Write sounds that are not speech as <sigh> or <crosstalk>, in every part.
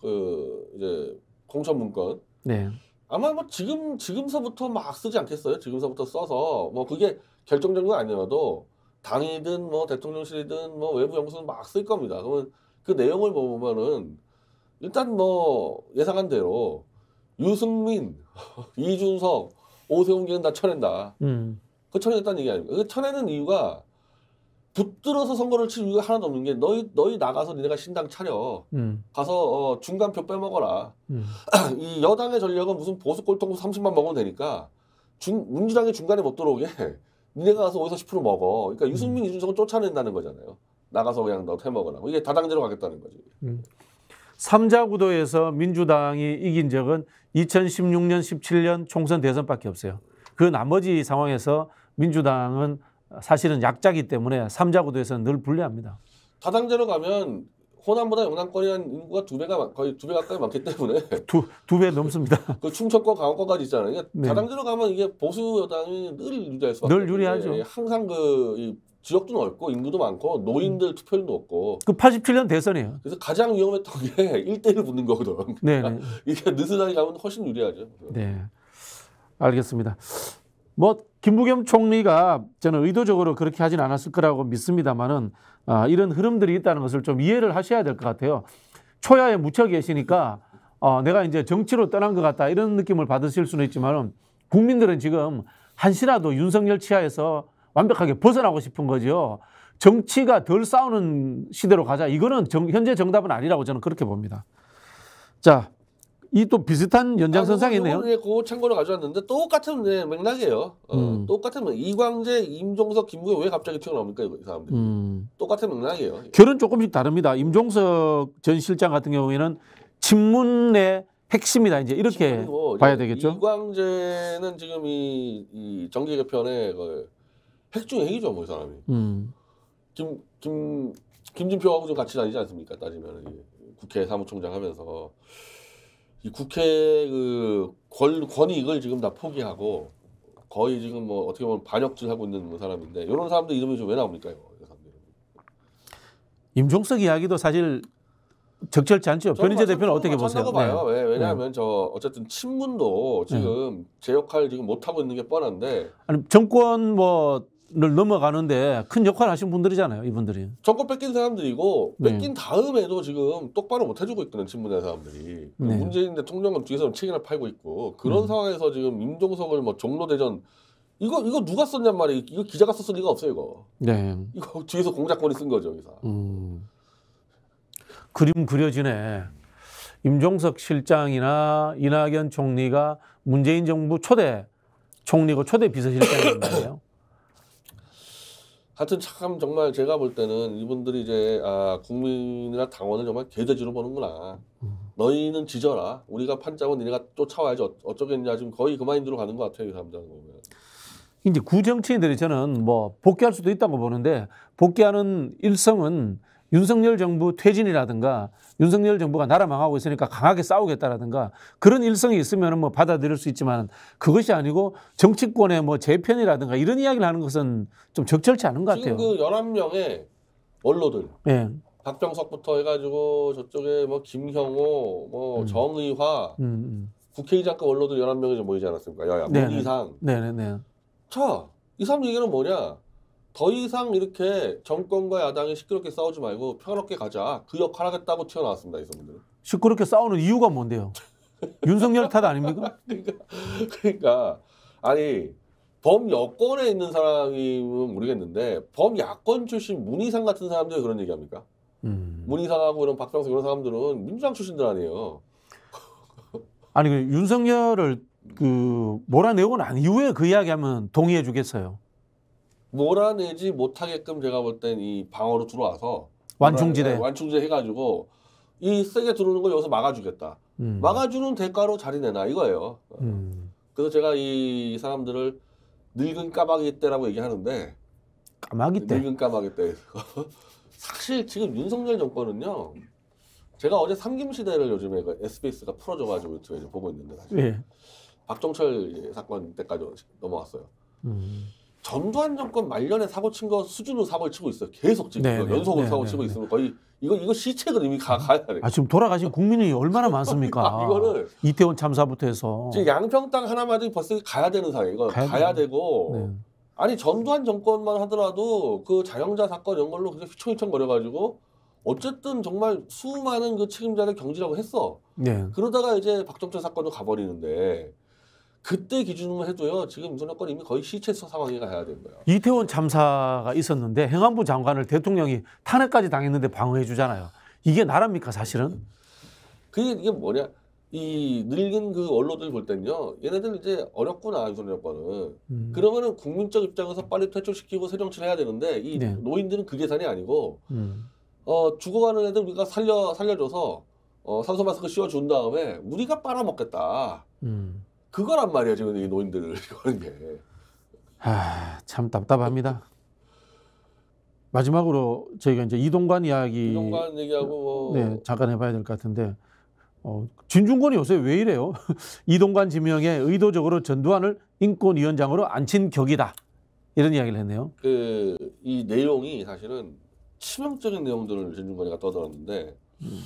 그 이제 공천 문건. 네. 아마 뭐 지금 지금서부터 막 쓰지 않겠어요? 지금서부터 써서 뭐 그게 결정적인 건 아니라도 당이든 뭐 대통령실이든 뭐 외부 연구소는 막 쓸 겁니다. 그러면 그 내용을 보면은 일단 뭐 예상한 대로 유승민, <laughs> 이준석, 오세훈 기는 다 쳐낸다. 음. 그 쳐낸다는 얘기 아닙니까? 그 쳐내는 이유가 붙들어서 선거를 칠 이유가 하나도 없는 게 너희 너희 나가서 니네가 신당 차려 음. 가서 어, 중간표 빼먹어라 음. <clears throat> 이 여당의 전략은 무슨 보수 꼴통 30만 먹으면 되니까 중, 민주당이 중간에 못 들어오게 <laughs> 니네가 가서 5에서10% 먹어 그러니까 음. 유승민 음. 이준석은 쫓아낸다는 거잖아요 나가서 그냥 너 해먹으라고 이게 다당제로 가겠다는 거지 음. 3자 구도에서 민주당이 이긴 적은 2016년 17년 총선 대선밖에 없어요 그 나머지 상황에서 민주당은 사실은 약자기 때문에 삼자 구도에서는 늘 불리합니다. 다당제로 가면 호남보다 영남권이 한 인구가 두 배가 거의 두 배 가까이 많기 때문에 두 두 <laughs> 배 넘습니다. 그 충청권, 강원권까지 있잖아요. 그러니까 네. 다당제로 가면 이게 보수 여당이 늘 유리할 수밖에 늘 유리하죠. 항상 그 지역도 넓고 인구도 많고 노인들 음. 투표율도 높고 그 87년 대선이에요. 그래서 가장 위험했던 게 1대1 <laughs> 붙는 거거든. 네. 네. <laughs> 이게 느슨하게 가면 훨씬 유리하죠. 네. 알겠습니다. 뭐 김부겸 총리가 저는 의도적으로 그렇게 하진 않았을 거라고 믿습니다만은 아, 이런 흐름들이 있다는 것을 좀 이해를 하셔야 될 것 같아요. 초야에 묻혀 계시니까 어, 내가 이제 정치로 떠난 것 같다 이런 느낌을 받으실 수는 있지만 국민들은 지금 한시라도 윤석열 치하에서 완벽하게 벗어나고 싶은 거죠. 정치가 덜 싸우는 시대로 가자. 이거는 정, 현재 정답은 아니라고 저는 그렇게 봅니다. 자, 이또 비슷한 연장선상이네요. 아, 그 참고로 가져왔는데 똑같은 네, 맥락이에요. 어, 음. 똑같은 맥 이광재, 임종석, 김구현 왜 갑자기 튀어나옵니까 이사람들 음. 똑같은 맥락이에요. 결은 조금씩 다릅니다. 임종석 전 실장 같은 경우에는 친문의 핵심이다 이제 이렇게 봐야 되겠죠. 이광재는 지금 이, 이 정계 개편의 핵중 핵이죠, 뭐 이 사람이. 음. 김, 김, 김진표하고 좀 같이 다니지 않습니까? 따지면 국회 사무총장 하면서. 이 국회 그 권, 권익을 지금 다 포기하고 거의 지금 뭐 어떻게 보면 반역질 하고 있는 뭐 사람인데 이런 사람들 이름이 좀 왜 나옵니까? 이거 임종석 이야기도 사실 적절치 않죠. 변희재 대표는 어떻게 보세요? 봐요. 네. 왜, 냐하면저 네. 어쨌든 친문도 지금 네. 제 역할 지금 못 하고 있는 게 뻔한데. 아니 정권 뭐를 넘어가는데 큰 역할을 하신 분들이잖아요, 이분들이. 정권 뺏긴 사람들이고 네. 뺏긴 네. 다음에도 지금 똑바로 못 해주고 있다는 친문의 사람들이 네. 문재인 대통령은 뒤에서 책이나 팔고 있고 그런 음. 상황에서 지금 임종석을 뭐 종로대전 이거 이거 누가 썼냔 말이 이거 기자가 썼을 리가 없어요, 이거. 네. 이거 뒤에서 공작권이 쓴 거죠, 여기서. 음. 그림 그려지네. 임종석 실장이나 이낙연 총리가 문재인 정부 초대 총리고 초대 비서실장이었나요? <coughs> 하여튼 참 정말 제가 볼 때는 이분들이 이제 아, 국민이나 당원을 정말 개돼지로 보는구나. 음. 너희는 지져라. 우리가 판짜고 니네가 쫓아와야지 어, 쩌겠냐 지금 거의 그 마인드로 가는 것 같아요. 이 사람들은 보면. 이제 구정치인들이 저는 뭐 복귀할 수도 있다고 보는데 복귀하는 일성은 윤석열 정부 퇴진이라든가 윤석열 정부가 나라 망하고 있으니까 강하게 싸우겠다라든가 그런 일성이 있으면 뭐 받아들일 수 있지만 그것이 아니고 정치권의 뭐 재편이라든가 이런 이야기를 하는 것은 좀 적절치 않은 것 같아요. 지금 그 11명의 원로들. 예. 박병석부터 해가지고 저쪽에 뭐 김형호, 뭐 음. 정의화, 음, 음. 국회의장급 원로들 그 11명이 모이지 않았습니까? 여야. 네. 이상. 네네네. 자, 이사 얘기는 뭐냐? 더 이상 이렇게 정권과 야당이 시끄럽게 싸우지 말고 평화롭게 가자. 그 역할 하겠다고 튀어나왔습니다. 이 선배는. 시끄럽게 싸우는 이유가 뭔데요? <laughs> 윤석열 탓 아닙니까? <laughs> 그러니까, 그러니까 아니 범 여권에 있는 사람이면 모르겠는데 범 야권 출신 문희상 같은 사람들이 그런 얘기합니까? 음. 문희상하고 이런 박병석 이런 사람들은 민주당 출신들 아니에요. <laughs> 아니 그 윤석열을 그 몰아내고 난 이후에 그 이야기하면 동의해 주겠어요. 몰아내지 못하게끔 제가 볼 땐 이 방어로 들어와서 완충지대 완충지 해가지고 이 세게 들어오는 걸 여기서 막아주겠다. 음. 막아주는 대가로 자리 내놔 이거예요. 음. 그래서 제가 이 사람들을 늙은 까마귀 때라고 얘기하는데 까마귀 때 늙은 까마귀 때 <laughs> 사실 지금 윤석열 정권은요. 제가 어제 삼김시대를 요즘에 그 SBS가 풀어줘가지고 유튜브에 보고 있는데 사실 예. 박종철 사건 때까지 넘어왔어요. 음. 전두환 정권 말년에 사고 친 거 수준으로 사고를 치고 있어요. 계속 지금 네네. 네. 연속으로 네네. 사고 네, 치고 네. 있으면 거의 이거 이거 시책은 이미 가, 가야 돼. 아 지금 돌아가신 국민이 얼마나 많습니까? <laughs> 아, 이거를 이태원 참사부터 해서 지금 양평당 하나만이 벌써 가야 되는 상황 이거 가야, 가야 되고 네. 아니 전두환 정권만 하더라도 그 자영자 사건 이런 걸로 그냥 휘청휘청 거려가지고 어쨌든 정말 수많은 그 책임자를 경질하고 했어. 네. 그러다가 이제 박정철 사건도 가버리는데 그때 기준으로 해도요. 지금 문선권 이미 거의 시체서 상황에 가야 된 거예요. 이태원 참사가 있었는데 행안부 장관을 대통령이 탄핵까지 당했는데 방어해 주잖아요. 이게 나라니까 사실은? 그게 이게 뭐냐? 이 늙은 그 언론들 볼 때는요, 얘네들 이제 어렵구나, 유선 여권은. 음. 그러면은 국민적 입장에서 빨리 퇴출시키고 새 정치를 해야 되는데, 이 네. 노인들은 그 계산이 아니고, 음. 어, 죽어가는 애들 우리가 살려, 살려줘서, 어, 산소 마스크 씌워준 다음에, 우리가 빨아먹겠다. 음. 그거란 말이야 지금 이 노인들을 하는 게. 아참 답답합니다. 마지막으로 저희가 이제 이동관 이야기 이동관 얘기하고 뭐... 네, 잠깐 해봐야 될 것 같은데 어, 진중권이 요새 왜 이래요? <laughs> 이동관 지명에 의도적으로 전두환을 인권위원장으로 앉힌 격이다 이런 이야기를 했네요. 그 이 내용이 사실은 치명적인 내용들을 진중권이가 떠들었는데. 음.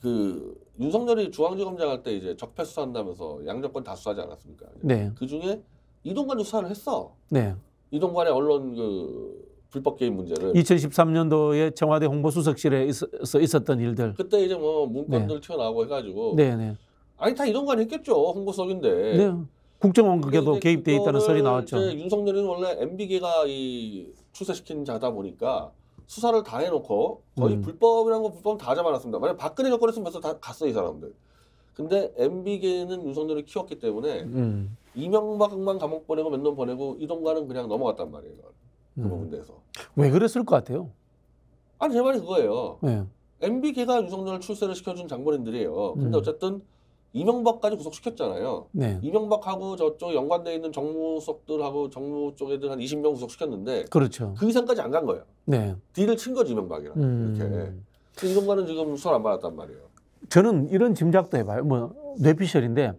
그 윤석열이 중앙지검장 할때 이제 적폐 수사한다면서 양정권 다 수사하지 않았습니까? 네. 그 중에 이동관 수사를 했어. 네. 이동관의 언론 그 불법 개입 문제를 2013년도에 청와대 홍보수석실에 있어 있었던 일들. 그때 이제 뭐 문건들 네. 튀어나오고 해가지고. 네, 네. 아니 다 이동관 했겠죠 홍보석인데. 네. 국정원그게도 개입돼 있다는 설이 나왔죠. 윤석열은 원래 MB계가 이 추세시킨 자다 보니까 수사를 다 해놓고 거의 음. 불법이라는건 불법 다 잡아놨습니다. 만약 박근혜 정권에서면 벌써 다 갔어 이 사람들. 근데 MB계는 윤석열을 키웠기 때문에 음. 이명박만 감옥 보내고 몇 년 보내고 이동관은 그냥 넘어갔단 말이에요. 그 음. 부분에서. 왜 그랬을 것 같아요? 아니 제 말이 그거예요. 네. MB계가 윤석열 출세를 시켜준 장본인들이에요. 근데 음. 어쨌든 이명박까지 구속시켰잖아요. 네. 이명박하고 저쪽 연관돼 있는 정무석들하고 정무 쪽 애들 한 20명 구속시켰는데 그렇죠. 그 이상까지 안 간 거예요. 네. 딜을 친 거지 이명박이랑 음. 이렇게. 이명박은 지금 수사를 안 받았단 말이에요. 저는 이런 짐작도 해봐요. 뭐 뇌피셜인데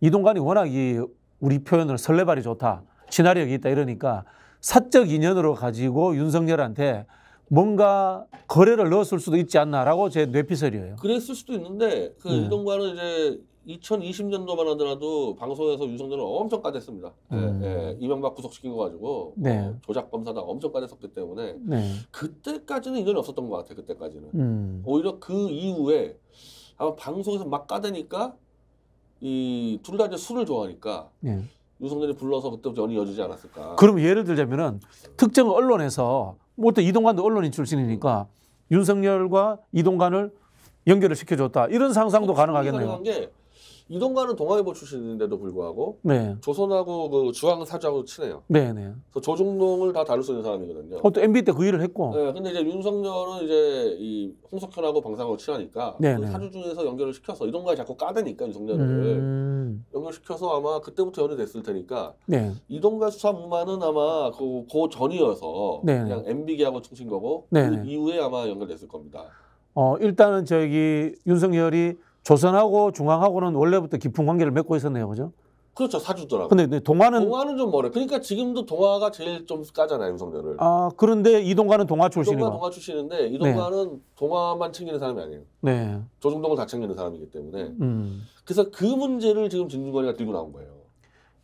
이동관이 워낙 이 우리 표현으 설레발이 좋다, 친화력이 있다 이러니까 사적 인연으로 가지고 윤석열한테 뭔가 거래를 넣었을 수도 있지 않나라고 제 뇌피설이에요. 그랬을 수도 있는데 그 네. 이동관은 이제 2020년도만 하더라도 방송에서 윤석열을 엄청 까댔습니다. 예, 음. 예, 예, 이명박 구속시킨 거 가지고 네. 어, 조작 검사다 엄청 까댔었기 때문에 네. 그때까지는 이전이 없었던 것 같아요. 그때까지는 음. 오히려 그 이후에 아마 방송에서 막 까대니까 이 둘 다 이제 술을 좋아하니까 네. 윤석열이 불러서 그때부터 연이 이어지지 않았을까. 그럼 예를 들자면은 특정 언론에서 뭐또 이동관도 언론인 출신이니까 윤석열과 이동관을 연결을 시켜줬다. 이런 상상도 가능하겠네요. 이동관은 동아일보 출신인데도 불구하고 네. 조선하고 그 주황 사주하고 친해요. 네, 네. 그래서 조중동을 다 다룰 수 있는 사람이거든요. 어, 또 MB 때 그 일을 했고. 네, 근데 이제 윤석열은 이제 이 홍석현하고 방상하고 친하니까 그 네, 그 네. 사주 중에서 연결을 시켜서 이동관이 자꾸 까대니까 윤석열을 음... 연결시켜서 아마 그때부터 연루됐을 테니까 네. 이동관 수사무만은 아마 그, 그 전이어서 네. 그냥 MB기하고 퉁친 거고 네. 그 네. 이후에 아마 연결됐을 겁니다. 어, 일단은 저기 윤석열이 조선하고 중앙하고는 원래부터 깊은 관계를 맺고 있었네요. 그죠? 그렇죠. 사주더라고요. 근데, 근데 동화는 동화는 좀 뭐래. 그러니까 지금도 동화가 제일 좀 까잖아요, 윤성열을 아, 그런데 이동관은 동화 출신이고. 이동관 동화 출신인데 이동관은 네. 동화만 챙기는 사람이 아니에요. 네. 조중동을 다 챙기는 사람이기 때문에. 음. 그래서 그 문제를 지금 진중권이가 들고 나온 거예요.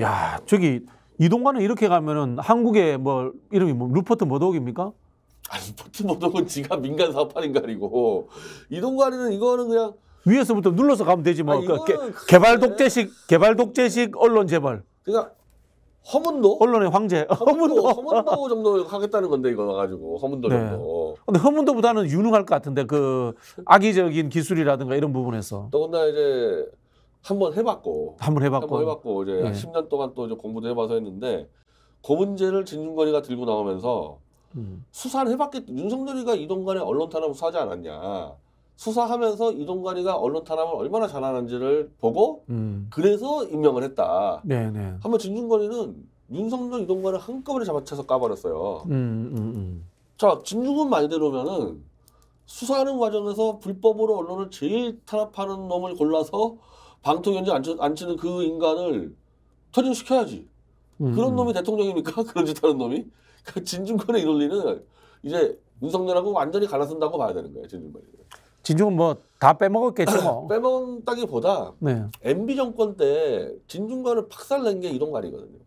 야, 저기 이동관은 이렇게 가면은 한국의 뭐 이름이 뭐 루퍼트 머독입니까? 아니, 루퍼트 머독은 지가 민간 사업하는 거 아니고 이동관이는 이거는 그냥 위에서부터 눌러서 가면 되지 뭐. 아, 그러니까 개, 발 독재식 개발 독재식 언론 재벌 그러니까 허문도 언론의 황제. <laughs> 허문도 허문도 정도 하겠다는 건데 이거 가지고 허문도 네. 정도. 근데 허문도보다는 유능할 것 같은데 그 악의적인 기술이라든가 이런 부분에서. 또군다나 이제 한번 해봤고 한번 해봤고 한번 해봤고 이제 네. 10년 동안 또 이제 공부도 해봐서 했는데 고 그 문제를 진중거리가 들고 나오면서 음. 수사를 해봤겠 윤석열이가 이동간에 언론 탄압을 수하지 않았냐. 수사하면서 이동관이가 언론 탄압을 얼마나 잘하는지를 보고 음. 그래서 임명을 했다. 네네. 한번 네. 진중권이는 윤석열 이동관을 한꺼번에 잡아채서 까버렸어요. 음, 음, 음, 자 진중권 말대로 면은 수사하는 과정에서 불법으로 언론을 제일 탄압하는 놈을 골라서 방통위원장 안, 안 치는 그 인간을 퇴진시켜야지. 음, 음. 그런 놈이 대통령입니까? <laughs> 그런 짓 하는 놈이? 그 진중권의 이논리는 이제 윤석열하고 완전히 갈라선다고 봐야 되는 거예요. 진중권이. 진중은 뭐다 빼먹었겠죠. 뭐. <clears throat> 빼먹었다기보다 네. MB 정권 때 진중관을 박살낸 게 이동관이거든요.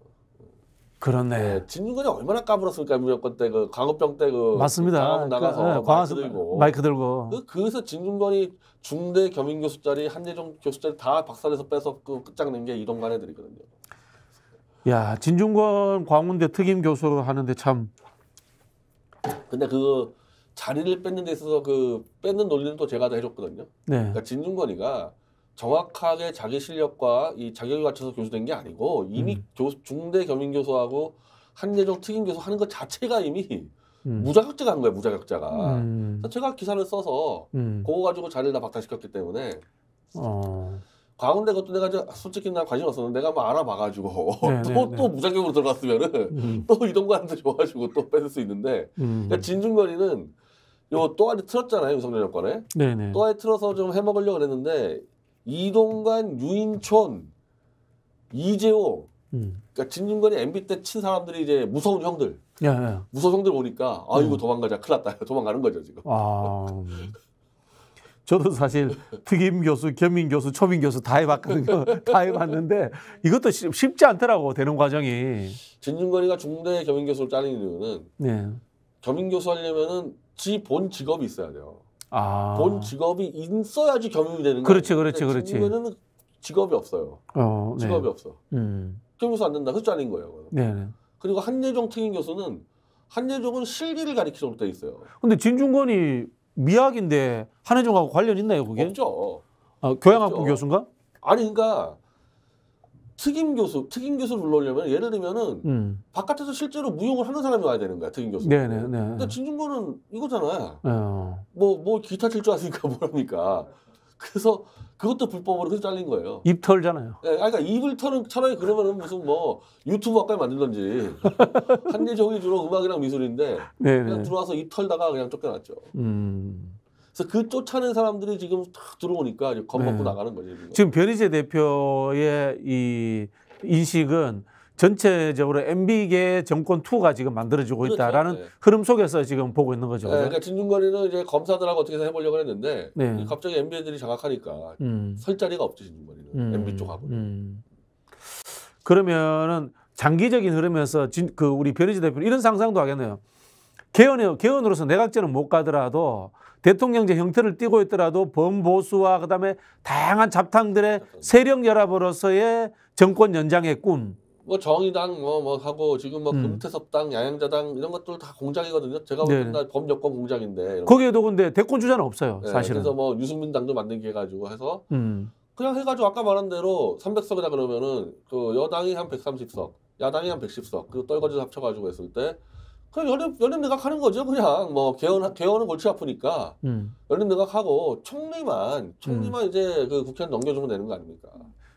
그렇네. 네, 진중권이 얼마나 까불었을까 MB 권 때그 광우병 때그 맞습니다. 그 나가서 그러니까, 네, 마이크 들고 마이크 들고 그, 그래서 진중권이 중대 겸임 교수 자리 한예종 교수 자리 다 박살내서 빼서 그 끝장낸 게 이동관 애들이거든요. 야 진중권 광운대 특임 교수 하는데 참. 근데 그 자리를 뺏는 데 있어서 그 뺏는 논리는 또 제가 다 해줬거든요. 네. 그러니까 진중권이가 정확하게 자기 실력과 이 자격을 갖춰서 교수된 게 아니고 이미 음. 교 중대 겸임 교수하고 한예종 특임 교수 하는 것 자체가 이미 음. 무자격자가 한 거예요. 무자격자가. 음. 그래서 제가 기사를 써서 음. 그거 가지고 자리를 다 박탈시켰기 때문에. 어. 가운데 그것도 내가 이제 솔직히 나 관심 없었는데 내가 뭐 알아봐가지고 네, <laughs> 네, 또또무자격으로 네. 들어갔으면은 음. 또 이런 거한테 줘가지고 또 뺏을 수 있는데 음. 그러니까 진중권이는 요 또아리 틀었잖아요 윤석열 정권에. 네네. 또아리 틀어서 좀 해먹으려고 그랬는데 이동관, 유인촌, 이재호. 음. 그러니까 진중권이 MB 때 친 사람들이 이제 무서운 형들. 야, 예, 야. 예. 무서운 형들 보니까 아 이거 음. 도망가자 큰일 났다 <laughs> 도망가는 거죠 지금. 아. 음. 저도 사실 특임 교수, 겸임 교수, 초임 교수 다 해봤거든요. <laughs> 다 해봤는데 이것도 쉽지 않더라고 되는 과정이. 진중권이가 중대 겸임 교수를 짜는 이유는 네. 겸임 교수 하려면은 지본 직업이 있어야 돼요. 아. 본 직업이 있어야지 겸임이 되는 거예요. 그렇지, 그렇지, 그렇지. 지금은 직업이 없어요. 어, 네. 직업이 없어. 음. 겸임 교수 안 된다. 그래서 잘 거예요. 네, 네, 그리고 한예종 특임 교수는 한예종은 실기를 가리키도록 돼 있어요. 근데 진중권이 미학인데 한예종하고 관련 있나요, 그게? 없죠. 아, 교양학부 없죠. 교수인가? 아니, 그러니까 특임 교수, 특임 교수 를 불러오려면 예를 들면은 음. 바깥에서 실제로 무용을 하는 사람이 와야 되는 거야 특임 교수. 네네. 네, 네. 근데 진중권은 이거잖아. 뭐뭐 네, 어. 뭐 기타 칠 줄 아니까 <laughs> 뭐랍니까. 그래서 그것도 불법으로 그래서 잘린 거예요. 입 털잖아요. 네, 그러니까 입을 털은 차라리 그러면은 무슨 뭐 유튜브 학과에 만들던지 <laughs> 한예종이 주로 음악이랑 미술인데 네, 그냥 들어와서 입 털다가 그냥 쫓겨났죠. 음. 그래서 그 쫓아낸 사람들이 지금 탁 들어오니까 겁먹고 네. 나가는 거죠. 지금. 지금 변희재 대표의 이 인식은 전체적으로 MB계 정권 투가 지금 만들어지고 그렇죠. 있다라는 네. 흐름 속에서 지금 보고 있는 거죠. 네, 그러니까 진중권이는 이제 검사들하고 어떻게 해보려고 했는데 네. 갑자기 MB들이 장악하니까 음. 설 자리가 없죠 진중권이는 음. MB 쪽하고 음. 그러면은 장기적인 흐름에서 진, 그 우리 변희재 대표 이런 상상도 하겠네요. 개헌 개헌으로서 내각제는 못 가더라도 대통령제 형태를 띠고 있더라도 범보수와 그다음에 다양한 잡탕들의 세력 연합으로서의 정권 연장의 꿈. 뭐 정의당 뭐, 뭐 하고 지금 뭐 음. 금태섭당 양양자당 이런 것들 다 공작이거든요. 제가 네. 보기엔 범여권 공작인데. 거기에도 근데 대권 주자는 없어요. 네, 사실은. 그래서 뭐 유승민 당도 만들게 해가지고 해서 음. 그냥 해가지고 아까 말한 대로 300석이다 그러면은 그 여당이 한 130석, 야당이 한 110석, 그 떨거지 합쳐가지고 했을 때 그럼 연립, 연립 내각하는 거죠. 그냥 뭐 개헌 개헌은 골치 아프니까 음. 연립 내각하고 총리만 총리만 음. 이제 그 국회에 넘겨주면 되는 거 아닙니까?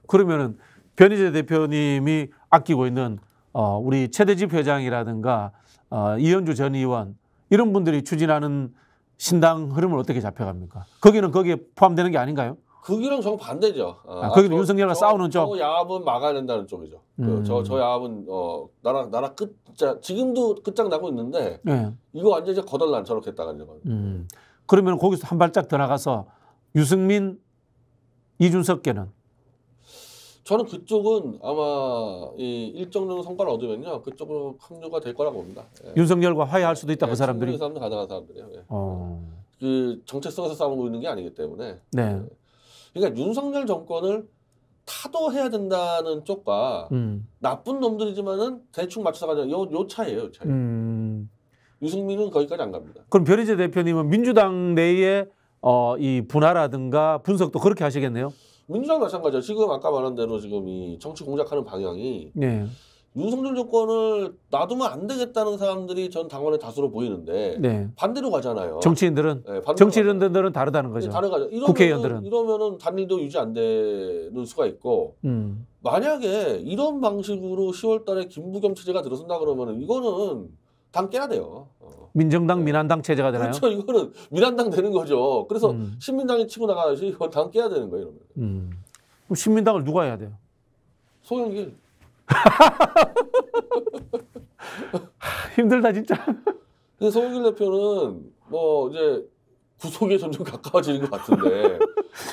그러면은 변희재 대표님이 아끼고 있는 어, 우리 최대집 회장이라든가 어, 이현주 전 의원 이런 분들이 추진하는 신당 흐름을 어떻게 잡혀갑니까? 거기는 거기에 포함되는 게 아닌가요? 그기랑 정반대죠. 어, 아, 거기는 아, 윤석열과 싸우는 쪽. 야합은 막아낸다는 쪽이죠. 그 음. 저, 저 야합은 어, 나라, 나라 끝자, 지금도 끝장나고 있는데 네. 이거 완전 이제 거덜난 저렇게 따가는 거 음. 그러면 거기서 한 발짝 더 나가서 유승민, 이준석께는 저는 그쪽은 아마 이 일정 정도 성과를 얻으면요 그쪽으로 합류가 될 거라고 봅니다. 예. 윤석열과 화해할 수도 있다 그 예, 그 사람들이. 그 사람들 가능한 사람들이요 예. 어. 그 정체성에서 싸우고 있는 게 아니기 때문에. 네. 예. 그러니까 윤석열 정권을 타도해야 된다는 쪽과 음. 나쁜 놈들이지만은 대충 맞춰서 가자. 요, 요 차예요, 요 차이. 음. 유승민은 거기까지 안 갑니다. 그럼 변희재 대표님은 민주당 내에 어, 이 분화라든가 분석도 그렇게 하시겠네요? 민주당 마찬가지죠. 지금 아까 말한 대로 지금 이 정치 공작하는 방향이 네. 윤석열 정권을 놔두면 안 되겠다는 사람들이 전 당원의 다수로 보이는데 네. 반대로 가잖아요. 정치인들은 네, 반대로 정치인들은 다르다는 거죠. 네, 다른 이러면은, 국회의원들은 이러면은 단일도 유지 안 되는 수가 있고 음. 만약에 이런 방식으로 10월달에 김부겸 체제가 들어선다 그러면 이거는 당 깨야 돼요. 어. 민정당, 네. 민한당 체제가 되나요? 그렇죠. 이거는 민한당 되는 거죠. 그래서 음. 신민당이 치고 나가야지 이건 당 깨야 되는 거예요. 이러면. 음. 그럼 신민당을 누가 해야 돼요? 소영길. 힘들다 진짜. 근데 서울길 대표는 뭐 이제 구속에 점점 가까워지는 것 같은데.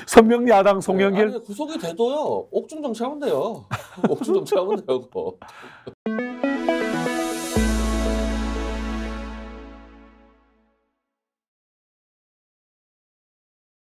선명 야당 네, 송영길. 아니, 구속이 돼도요. 옥중 정치하면 돼요. 옥중 정치하면 돼요. 그거.